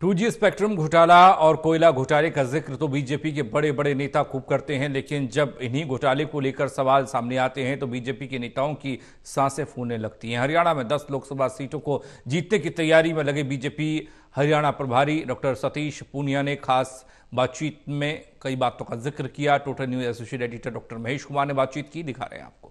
to G spectrum घोटाला और कोयला घोटाले का जिक्र तो बीजेपी के बड़े बड़े नेता खूब करते हैं लेकिन जब इन्हीं घोटाले को लेकर सवाल सामने आते हैं तो बीजेपी के नेताओं की सांसें फूलने लगती हैं हरियाणा में 10 लोकसभा सीटों को जीतने की तैयारी में लगे बीजेपी हरियाणा प्रभारी डॉक्टर सतीश पूनिया ने खास बातचीत में कई बातों का जिक्र किया total news associate editor doctor Mahesh Kumar ने बातचीत की दिखा रहे हैं आपको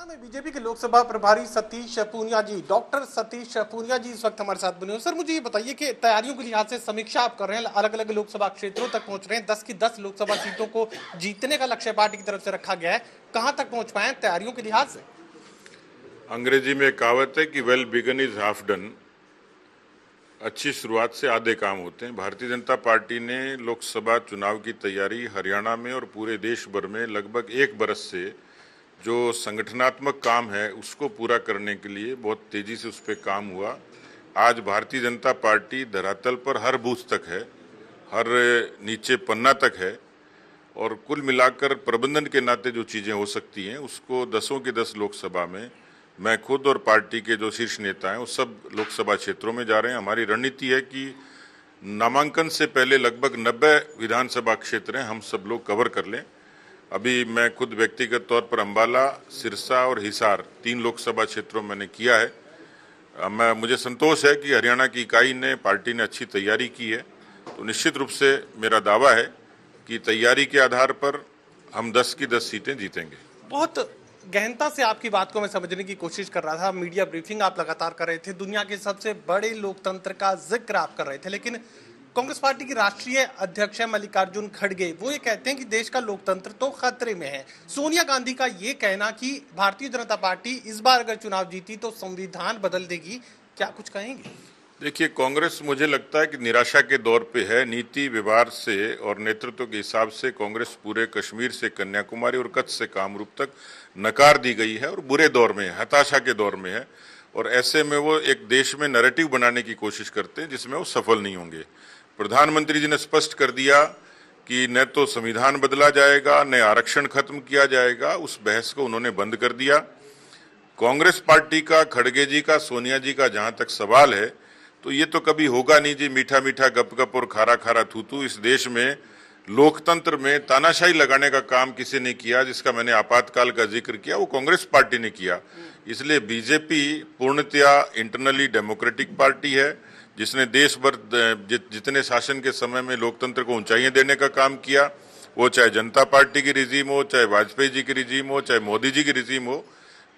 हरियाणा में बीजेपी के लोकसभा प्रभारी सतीश पूनिया जी डॉक्टर सतीश पूनिया जी इस वक्त हमारे साथ बने हुए सर मुझे ये बताइए कि तैयारियों के लिहाज से समीक्षा आप कर रहे हैं अलग अलग लोकसभा क्षेत्रों तक पहुंच रहे हैं दस की दस लोकसभा सीटों को जीतने का लक्ष्य पार्टी की तरफ से रखा गया है कहाँ तक पहुँच पाए तैयारियों के लिहाज से अंग्रेजी में कहावत है कि well begun is half done अच्छी शुरुआत से आधे काम होते हैं भारतीय जनता पार्टी ने लोकसभा चुनाव की तैयारी हरियाणा में और पूरे देश भर में लगभग एक बरस से जो संगठनात्मक काम है उसको पूरा करने के लिए बहुत तेजी से उस पर काम हुआ आज भारतीय जनता पार्टी धरातल पर हर बूथ तक है हर नीचे पन्ना तक है और कुल मिलाकर प्रबंधन के नाते जो चीज़ें हो सकती हैं उसको दसों के दस लोकसभा में मैं खुद और पार्टी के जो शीर्ष नेता हैं वो सब लोकसभा क्षेत्रों में जा रहे हैं हमारी रणनीति है कि नामांकन से पहले लगभग नब्बे विधानसभा क्षेत्र हैं हम सब लोग कवर कर लें अभी मैं खुद व्यक्तिगत तौर पर अम्बाला सिरसा और हिसार तीन लोकसभा क्षेत्रों मैंने किया है मैं मुझे संतोष है कि हरियाणा की इकाई ने पार्टी ने अच्छी तैयारी की है तो निश्चित रूप से मेरा दावा है कि तैयारी के आधार पर हम दस की दस सीटें जीतेंगे बहुत गहनता से आपकी बात को मैं समझने की कोशिश कर रहा था मीडिया ब्रीफिंग आप लगातार कर रहे थे दुनिया के सबसे बड़े लोकतंत्र का जिक्र आप कर रहे थे लेकिन कांग्रेस पार्टी के राष्ट्रीय अध्यक्ष मल्लिकार्जुन खड़गे वो ये कहते हैं कि देश का लोकतंत्र तो खतरे में है सोनिया गांधी का ये कहना कि भारतीय जनता पार्टी इस बार अगर चुनाव जीती तो संविधान बदल देगी क्या कुछ कहेंगे देखिए कांग्रेस मुझे लगता है कि निराशा के दौर पे है नीति व्यवहार से और नेतृत्व के हिसाब से कांग्रेस पूरे कश्मीर से कन्याकुमारी और कच्छ से कामरूप तक नकार दी गई है और बुरे दौर में है हताशा के दौर में है और ऐसे में वो एक देश में नरेटिव बनाने की कोशिश करते हैं जिसमें वो सफल नहीं होंगे प्रधानमंत्री जी ने स्पष्ट कर दिया कि न तो संविधान बदला जाएगा न आरक्षण खत्म किया जाएगा उस बहस को उन्होंने बंद कर दिया कांग्रेस पार्टी का खड़गे जी का सोनिया जी का जहां तक सवाल है तो ये तो कभी होगा नहीं जी मीठा मीठा गप गप और खारा खारा थूतू इस देश में लोकतंत्र में तानाशाही लगाने का काम किसी ने किया जिसका मैंने आपातकाल का जिक्र किया वो कांग्रेस पार्टी ने किया इसलिए बीजेपी पूर्णतया इंटरनली डेमोक्रेटिक पार्टी है जिसने देश भर जितने शासन के समय में लोकतंत्र को ऊंचाइयां देने का काम किया वो चाहे जनता पार्टी की रिजीम हो चाहे वाजपेयी जी की रिजीम हो चाहे मोदी जी की रिजीम हो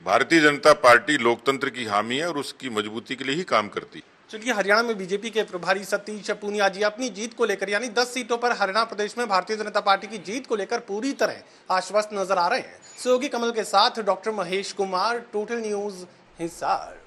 भारतीय जनता पार्टी लोकतंत्र की हामी है और उसकी मजबूती के लिए ही काम करती चूंकि हरियाणा में बीजेपी के प्रभारी सतीश पूनिया जी अपनी जीत को लेकर यानी 10 सीटों पर हरियाणा प्रदेश में भारतीय जनता पार्टी की जीत को लेकर पूरी तरह आश्वस्त नजर आ रहे हैं सहयोगी कमल के साथ doctor Mahesh Kumar total news Hisar